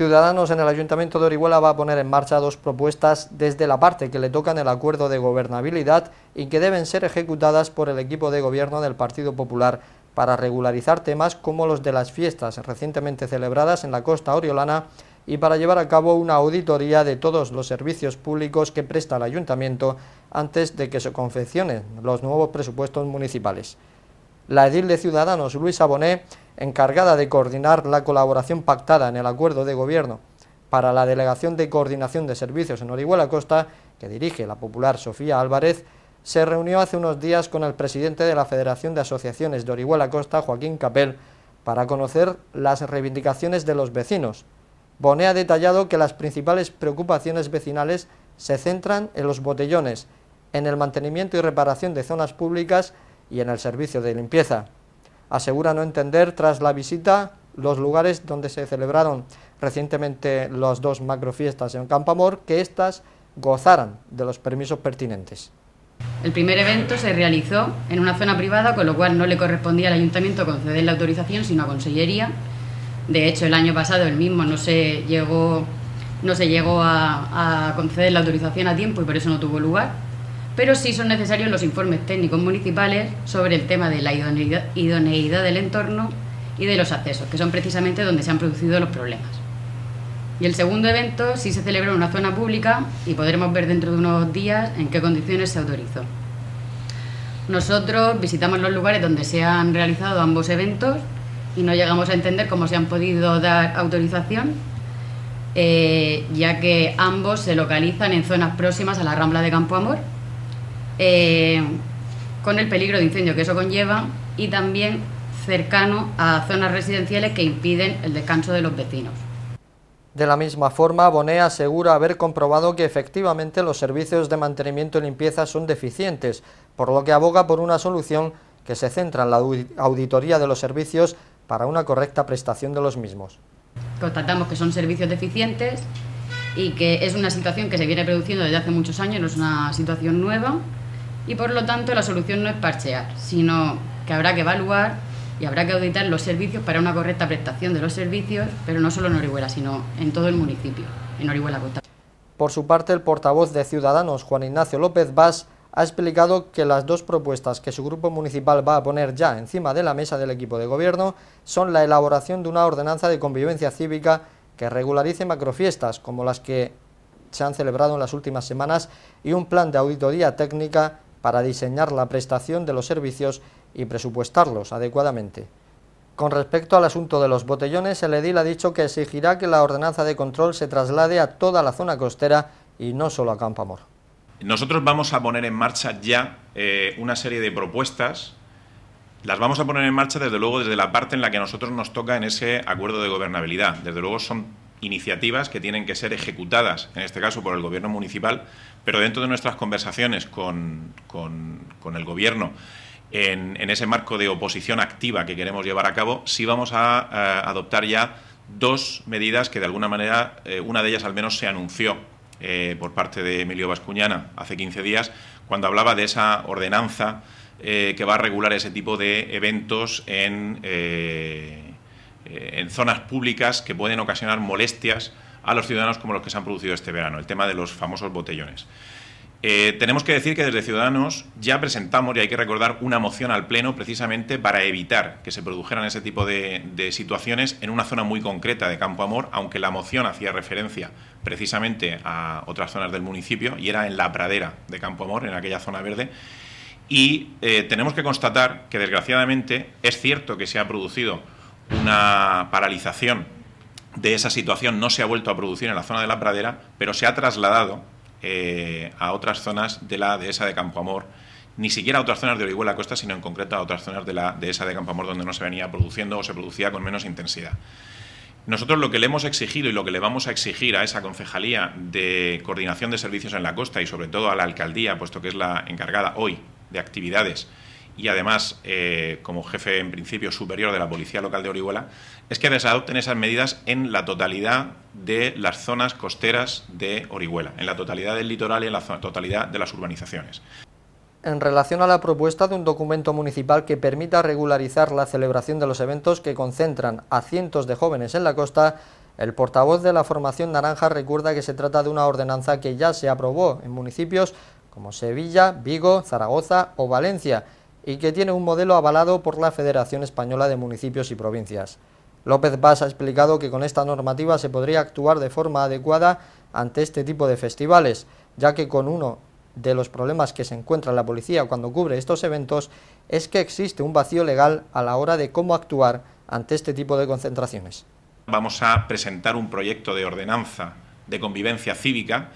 Ciudadanos en el Ayuntamiento de Orihuela va a poner en marcha dos propuestas desde la parte que le tocan el acuerdo de gobernabilidad y que deben ser ejecutadas por el equipo de gobierno del Partido Popular para regularizar temas como los de las fiestas recientemente celebradas en la costa oriolana y para llevar a cabo una auditoría de todos los servicios públicos que presta el Ayuntamiento antes de que se confeccionen los nuevos presupuestos municipales la edil de Ciudadanos Luisa Bonet, encargada de coordinar la colaboración pactada en el acuerdo de gobierno para la Delegación de Coordinación de Servicios en Orihuela Costa, que dirige la popular Sofía Álvarez, se reunió hace unos días con el presidente de la Federación de Asociaciones de Orihuela Costa, Joaquín Capel, para conocer las reivindicaciones de los vecinos. Bonet ha detallado que las principales preocupaciones vecinales se centran en los botellones, en el mantenimiento y reparación de zonas públicas y en el servicio de limpieza. Asegura no entender tras la visita los lugares donde se celebraron recientemente las dos macrofiestas en Campamor, que éstas gozaran de los permisos pertinentes. El primer evento se realizó en una zona privada, con lo cual no le correspondía al ayuntamiento conceder la autorización, sino a Consellería. De hecho, el año pasado el mismo no se llegó, no se llegó a conceder la autorización a tiempo y por eso no tuvo lugar pero sí son necesarios los informes técnicos municipales sobre el tema de la idoneidad, del entorno y de los accesos, que son precisamente donde se han producido los problemas. Y el segundo evento sí se celebró en una zona pública y podremos ver dentro de unos días en qué condiciones se autorizó. Nosotros visitamos los lugares donde se han realizado ambos eventos y no llegamos a entender cómo se han podido dar autorización, eh, ya que ambos se localizan en zonas próximas a la Rambla de Campo Amor eh, con el peligro de incendio que eso conlleva y también cercano a zonas residenciales que impiden el descanso de los vecinos. De la misma forma, Bonea asegura haber comprobado que efectivamente los servicios de mantenimiento y limpieza son deficientes, por lo que aboga por una solución que se centra en la auditoría de los servicios para una correcta prestación de los mismos. Constatamos que son servicios deficientes y que es una situación que se viene produciendo desde hace muchos años, no es una situación nueva, y por lo tanto la solución no es parchear, sino que habrá que evaluar y habrá que auditar los servicios para una correcta prestación de los servicios, pero no solo en Orihuela, sino en todo el municipio, en Orihuela Costa. Por su parte, el portavoz de Ciudadanos, Juan Ignacio López Vaz, ha explicado que las dos propuestas que su grupo municipal va a poner ya encima de la mesa del equipo de gobierno son la elaboración de una ordenanza de convivencia cívica que regularice macrofiestas como las que se han celebrado en las últimas semanas y un plan de auditoría técnica para diseñar la prestación de los servicios y presupuestarlos adecuadamente. Con respecto al asunto de los botellones, el edil ha dicho que exigirá que la ordenanza de control se traslade a toda la zona costera y no solo a Amor. Nosotros vamos a poner en marcha ya eh, una serie de propuestas. Las vamos a poner en marcha, desde luego, desde la parte en la que a nosotros nos toca en ese acuerdo de gobernabilidad. Desde luego son iniciativas que tienen que ser ejecutadas, en este caso por el Gobierno municipal, pero dentro de nuestras conversaciones con, el Gobierno, en, ese marco de oposición activa que queremos llevar a cabo, sí vamos a, eh, adoptar ya dos medidas que de alguna manera, eh, una de ellas al menos se anunció eh, por parte de Emilio Vascuñana hace 15 días, cuando hablaba de esa ordenanza que va a regular ese tipo de eventos en zonas públicas que pueden ocasionar molestias a los ciudadanos como los que se han producido este verano, el tema de los famosos botellones. Eh, tenemos que decir que desde Ciudadanos ya presentamos, y hay que recordar, una moción al Pleno precisamente para evitar que se produjeran ese tipo de, situaciones en una zona muy concreta de Campo Amor, aunque la moción hacía referencia precisamente a otras zonas del municipio y era en la pradera de Campo Amor, en aquella zona verde. Y eh, tenemos que constatar que, desgraciadamente, es cierto que se ha producido una paralización de esa situación no se ha vuelto a producir en la zona de la pradera, pero se ha trasladado eh, a otras zonas de la dehesa de Campoamor, ni siquiera a otras zonas de Orihuela Costa, sino en concreto a otras zonas de la dehesa de Campoamor donde no se venía produciendo o se producía con menos intensidad. Nosotros lo que le hemos exigido y lo que le vamos a exigir a esa concejalía de coordinación de servicios en la costa y sobre todo a la alcaldía, puesto que es la encargada hoy de actividades y además eh, como jefe en principio superior de la Policía Local de Orihuela, es que se adopten esas medidas en la totalidad de las zonas costeras de Orihuela, en la totalidad del litoral y en la totalidad de las urbanizaciones en relación a la propuesta de un documento municipal que permita regularizar la celebración de los eventos que concentran a cientos de jóvenes en la costa, el portavoz de la formación naranja recuerda que se trata de una ordenanza que ya se aprobó en municipios como Sevilla, Vigo, Zaragoza o Valencia y que tiene un modelo avalado por la Federación Española de Municipios y Provincias. López Vaz ha explicado que con esta normativa se podría actuar de forma adecuada ante este tipo de festivales, ya que con uno de los problemas que se encuentra la policía cuando cubre estos eventos es que existe un vacío legal a la hora de cómo actuar ante este tipo de concentraciones. Vamos a presentar un proyecto de ordenanza de convivencia cívica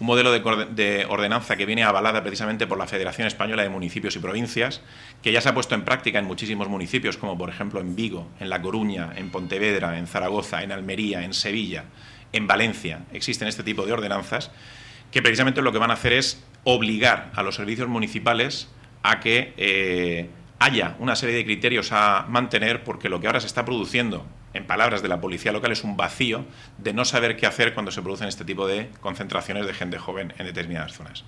un modelo de, ordenanza que viene avalada precisamente por la Federación Española de Municipios y Provincias, que ya se ha puesto en práctica en muchísimos municipios, como por ejemplo en Vigo, en La Coruña, en Pontevedra, en Zaragoza, en Almería, en Sevilla, en Valencia. Existen este tipo de ordenanzas que precisamente lo que van a hacer es obligar a los servicios municipales a que eh, haya una serie de criterios a mantener porque lo que ahora se está produciendo, en palabras de la policía local, es un vacío de no saber qué hacer cuando se producen este tipo de concentraciones de gente joven en determinadas zonas.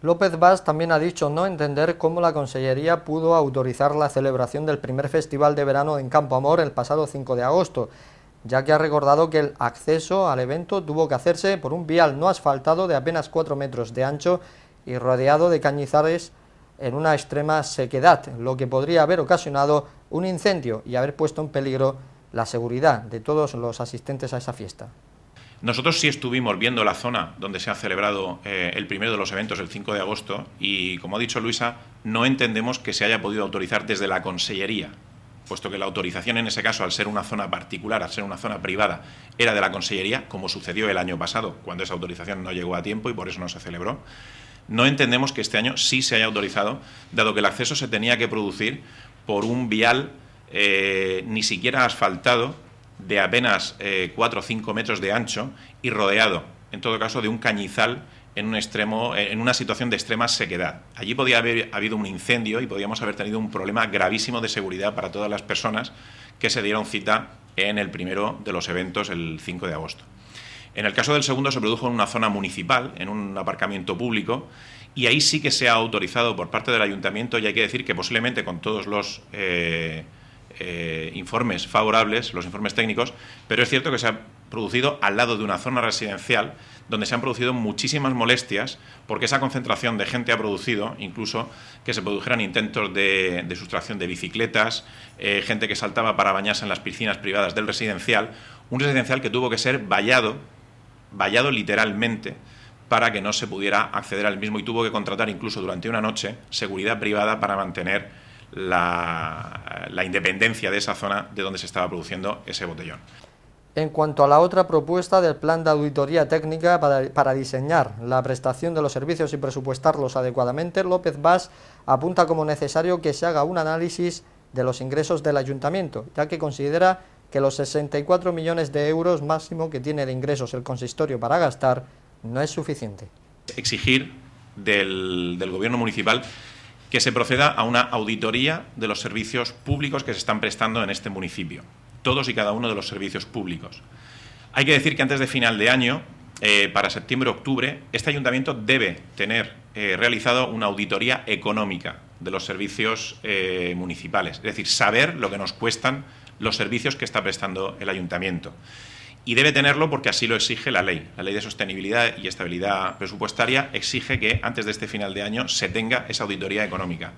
López Vaz también ha dicho no entender cómo la Consellería pudo autorizar la celebración del primer festival de verano en Campo Amor el pasado 5 de agosto, ya que ha recordado que el acceso al evento tuvo que hacerse por un vial no asfaltado de apenas 4 metros de ancho y rodeado de cañizares en una extrema sequedad, lo que podría haber ocasionado un incendio y haber puesto en peligro la seguridad de todos los asistentes a esa fiesta. Nosotros sí estuvimos viendo la zona donde se ha celebrado eh, el primero de los eventos, el 5 de agosto, y como ha dicho Luisa, no entendemos que se haya podido autorizar desde la Consellería, puesto que la autorización en ese caso, al ser una zona particular, al ser una zona privada, era de la Consellería, como sucedió el año pasado, cuando esa autorización no llegó a tiempo y por eso no se celebró. No entendemos que este año sí se haya autorizado, dado que el acceso se tenía que producir por un vial eh, ni siquiera asfaltado de apenas eh, cuatro 4 o 5 metros de ancho y rodeado, en todo caso, de un cañizal en, un extremo, eh, en una situación de extrema sequedad. Allí podía haber habido un incendio y podíamos haber tenido un problema gravísimo de seguridad para todas las personas que se dieron cita en el primero de los eventos el 5 de agosto. En el caso del segundo se produjo en una zona municipal, en un aparcamiento público, y ahí sí que se ha autorizado por parte del ayuntamiento y hay que decir que posiblemente con todos los eh, eh, informes favorables, los informes técnicos, pero es cierto que se ha producido al lado de una zona residencial donde se han producido muchísimas molestias porque esa concentración de gente ha producido incluso que se produjeran intentos de, sustracción de bicicletas, eh, gente que saltaba para bañarse en las piscinas privadas del residencial, un residencial que tuvo que ser vallado vallado literalmente para que no se pudiera acceder al mismo y tuvo que contratar incluso durante una noche seguridad privada para mantener la, independencia de esa zona de donde se estaba produciendo ese botellón. En cuanto a la otra propuesta del plan de auditoría técnica para, diseñar la prestación de los servicios y presupuestarlos adecuadamente, López Vaz apunta como necesario que se haga un análisis de los ingresos del ayuntamiento, ya que considera que los 64 millones de euros máximo que tiene de ingresos el consistorio para gastar no es suficiente. Exigir del, Gobierno municipal que se proceda a una auditoría de los servicios públicos que se están prestando en este municipio, todos y cada uno de los servicios públicos. Hay que decir que antes de final de año, eh, para septiembre-octubre, este ayuntamiento debe tener eh, realizado una auditoría económica de los servicios eh, municipales, es decir, saber lo que nos cuestan los servicios que está prestando el ayuntamiento. Y debe tenerlo porque así lo exige la ley. La ley de sostenibilidad y estabilidad presupuestaria exige que antes de este final de año se tenga esa auditoría económica.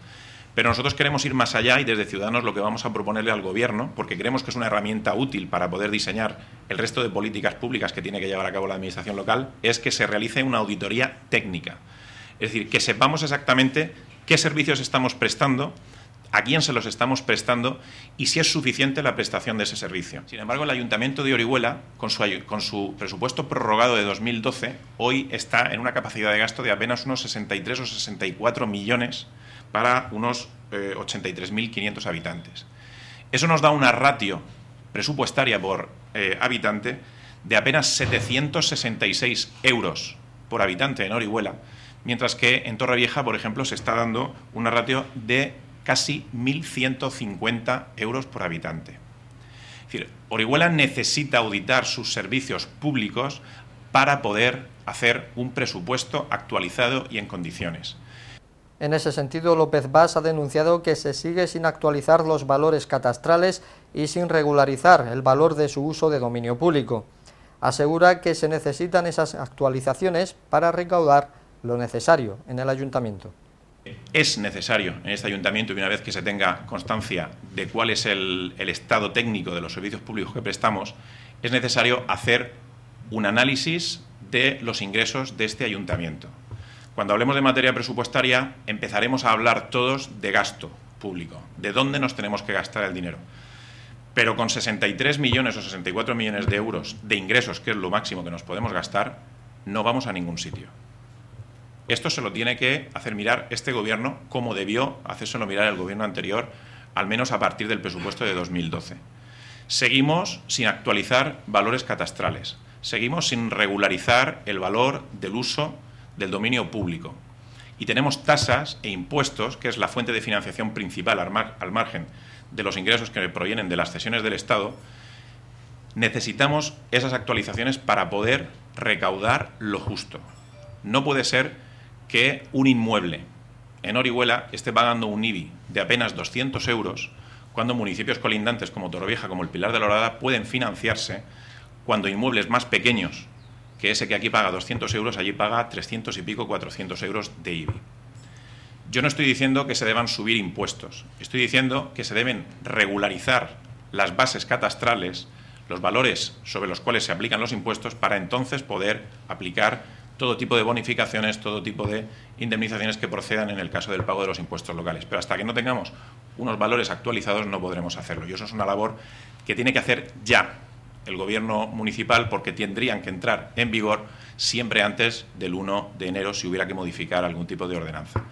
Pero nosotros queremos ir más allá y desde Ciudadanos lo que vamos a proponerle al Gobierno, porque creemos que es una herramienta útil para poder diseñar el resto de políticas públicas que tiene que llevar a cabo la Administración local, es que se realice una auditoría técnica. Es decir, que sepamos exactamente qué servicios estamos prestando, a quién se los estamos prestando y si es suficiente la prestación de ese servicio. Sin embargo, el Ayuntamiento de Orihuela, con su, presupuesto prorrogado de 2012, hoy está en una capacidad de gasto de apenas unos 63 o 64 millones para unos 83.500 eh, habitantes. Eso nos da una ratio presupuestaria por eh, habitante de apenas 766 euros por habitante en Orihuela, mientras que en Torrevieja, por ejemplo, se está dando una ratio de casi 1.150 euros por habitante. decir, Orihuela necesita auditar sus servicios públicos para poder hacer un presupuesto actualizado y en condiciones. En ese sentido, López Vaz ha denunciado que se sigue sin actualizar los valores catastrales y sin regularizar el valor de su uso de dominio público. Asegura que se necesitan esas actualizaciones para recaudar lo necesario en el ayuntamiento es necesario en este ayuntamiento y una vez que se tenga constancia de cuál es el, estado técnico de los servicios públicos que prestamos, es necesario hacer un análisis de los ingresos de este ayuntamiento. Cuando hablemos de materia presupuestaria, empezaremos a hablar todos de gasto público, de dónde nos tenemos que gastar el dinero. Pero con 63 millones o 64 millones de euros de ingresos, que es lo máximo que nos podemos gastar, no vamos a ningún sitio. Esto se lo tiene que hacer mirar este gobierno como debió hacérselo mirar el gobierno anterior, al menos a partir del presupuesto de 2012. Seguimos sin actualizar valores catastrales. Seguimos sin regularizar el valor del uso del dominio público. Y tenemos tasas e impuestos, que es la fuente de financiación principal al, al margen de los ingresos que provienen de las cesiones del Estado, necesitamos esas actualizaciones para poder recaudar lo justo. No puede ser que un inmueble en Orihuela esté pagando un IBI de apenas 200 euros cuando municipios colindantes como Torrevieja, como el Pilar de la Horada, pueden financiarse cuando inmuebles más pequeños que ese que aquí paga 200 euros, allí paga 300 y pico, 400 euros de IBI. Yo no estoy diciendo que se deban subir impuestos, estoy diciendo que se deben regularizar las bases catastrales, los valores sobre los cuales se aplican los impuestos, para entonces poder aplicar todo tipo de bonificaciones, todo tipo de indemnizaciones que procedan en el caso del pago de los impuestos locales. Pero hasta que no tengamos unos valores actualizados no podremos hacerlo. Y eso es una labor que tiene que hacer ya el Gobierno municipal porque tendrían que entrar en vigor siempre antes del 1 de enero si hubiera que modificar algún tipo de ordenanza.